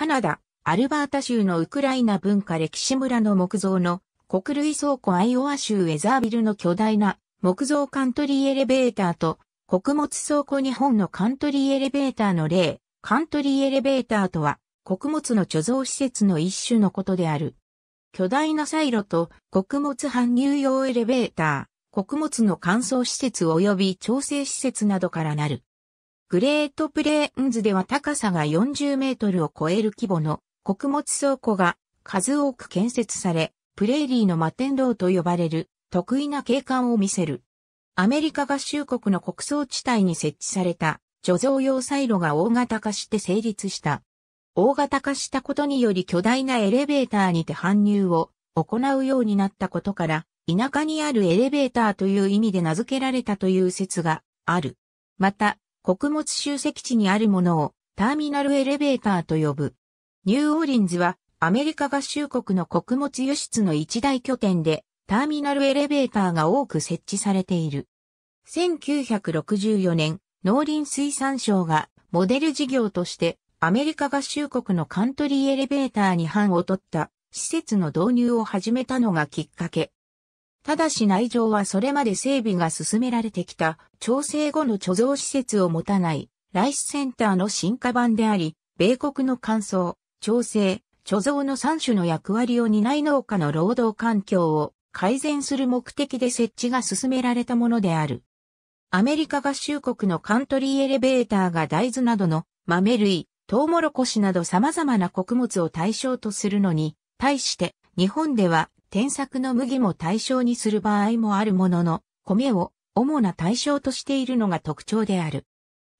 カナダ、アルバータ州のウクライナ文化歴史村の木造の国類倉庫アイオワ州エザービルの巨大な木造カントリーエレベーターと穀物倉庫日本のカントリーエレベーターの例、カントリーエレベーターとは穀物の貯蔵施設の一種のことである。巨大なサイロと穀物搬入用エレベーター、穀物の乾燥施設及び調整施設などからなる。グレートプレーンズでは高さが40メートルを超える規模の穀物倉庫が数多く建設され、プレーリーの摩天楼と呼ばれる得意な景観を見せる。アメリカ合衆国の穀倉地帯に設置された貯蔵用サイロが大型化して成立した。大型化したことにより巨大なエレベーターにて搬入を行うようになったことから、田舎にあるエレベーターという意味で名付けられたという説がある。また、穀物集積地にあるものをターミナルエレベーターと呼ぶ。ニューオーリンズはアメリカ合衆国の穀物輸出の一大拠点でターミナルエレベーターが多く設置されている。1964年、農林水産省がモデル事業としてアメリカ合衆国のカントリーエレベーターに班を取った施設の導入を始めたのがきっかけ。ただし内情はそれまで整備が進められてきた、調整後の貯蔵施設を持たない、ライスセンターの進化版であり、米国の乾燥、調整、貯蔵の3種の役割を担い農家の労働環境を改善する目的で設置が進められたものである。アメリカ合衆国のカントリーエレベーターが大豆などの豆類、トウモロコシなど様々な穀物を対象とするのに、対して日本では添削の麦も対象にする場合もあるものの、米を主な対象としているのが特徴である。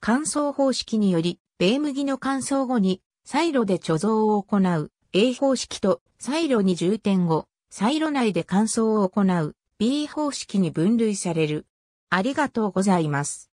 乾燥方式により、米麦の乾燥後に、サイロで貯蔵を行う A 方式と、サイロに重点後、サイロ内で乾燥を行う B 方式に分類される。ありがとうございます。